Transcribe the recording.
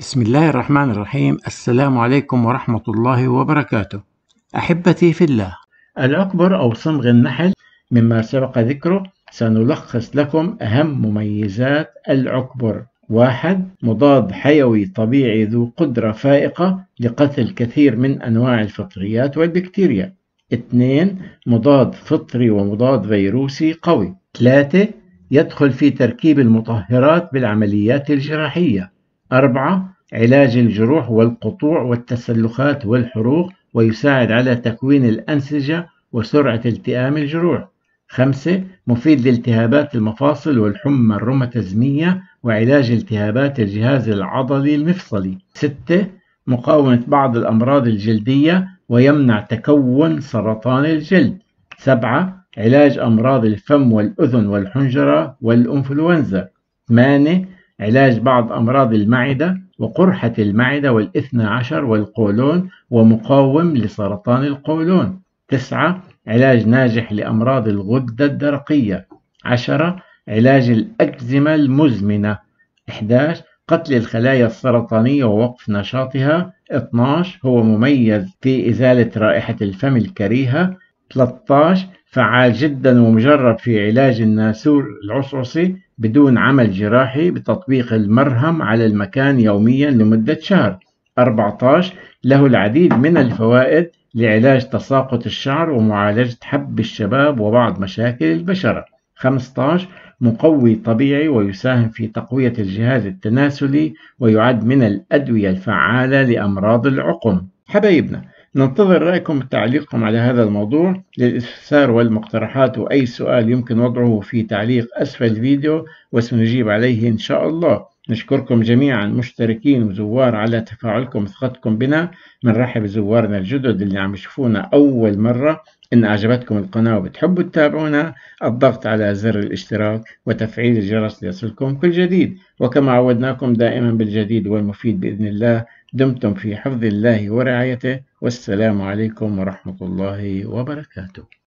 بسم الله الرحمن الرحيم السلام عليكم ورحمة الله وبركاته أحبتي في الله الأكبر أو صمغ النحل مما سبق ذكره سنلخص لكم أهم مميزات العكبر واحد مضاد حيوي طبيعي ذو قدرة فائقة لقتل كثير من أنواع الفطريات والبكتيريا اثنين مضاد فطري ومضاد فيروسي قوي ثلاثة يدخل في تركيب المطهرات بالعمليات الجراحية أربعة علاج الجروح والقطوع والتسلخات والحروق ويساعد على تكوين الأنسجة وسرعة التئام الجروح خمسة مفيد لالتهابات المفاصل والحمى الروماتيزمية وعلاج التهابات الجهاز العضلي المفصلي ستة مقاومة بعض الأمراض الجلدية ويمنع تكون سرطان الجلد سبعة علاج أمراض الفم والأذن والحنجرة والإنفلونزا ثمانية علاج بعض أمراض المعدة وقرحة المعدة والإثنى عشر والقولون ومقاوم لسرطان القولون تسعة علاج ناجح لأمراض الغدة الدرقية عشرة علاج الأجزمة المزمنة 11 قتل الخلايا السرطانية ووقف نشاطها 12 هو مميز في إزالة رائحة الفم الكريهة 13 فعال جدا ومجرب في علاج الناسور العصعصي بدون عمل جراحي بتطبيق المرهم على المكان يوميا لمدة شهر 14 له العديد من الفوائد لعلاج تساقط الشعر ومعالجة حب الشباب وبعض مشاكل البشرة 15 مقوي طبيعي ويساهم في تقوية الجهاز التناسلي ويعد من الأدوية الفعالة لأمراض العقم حبايبنا ننتظر رأيكم بتعليقكم على هذا الموضوع للاستفسار والمقترحات وأي سؤال يمكن وضعه في تعليق أسفل الفيديو وسنجيب عليه إن شاء الله نشكركم جميعا مشتركين وزوار على تفاعلكم وثقتكم بنا بنرحب بزوارنا الجدد اللي عم يشوفونا أول مرة إن أعجبتكم القناة وبتحبوا تتابعونا الضغط على زر الاشتراك وتفعيل الجرس ليصلكم كل جديد وكما عودناكم دائما بالجديد والمفيد بإذن الله دمتم في حفظ الله ورعايته والسلام عليكم ورحمة الله وبركاته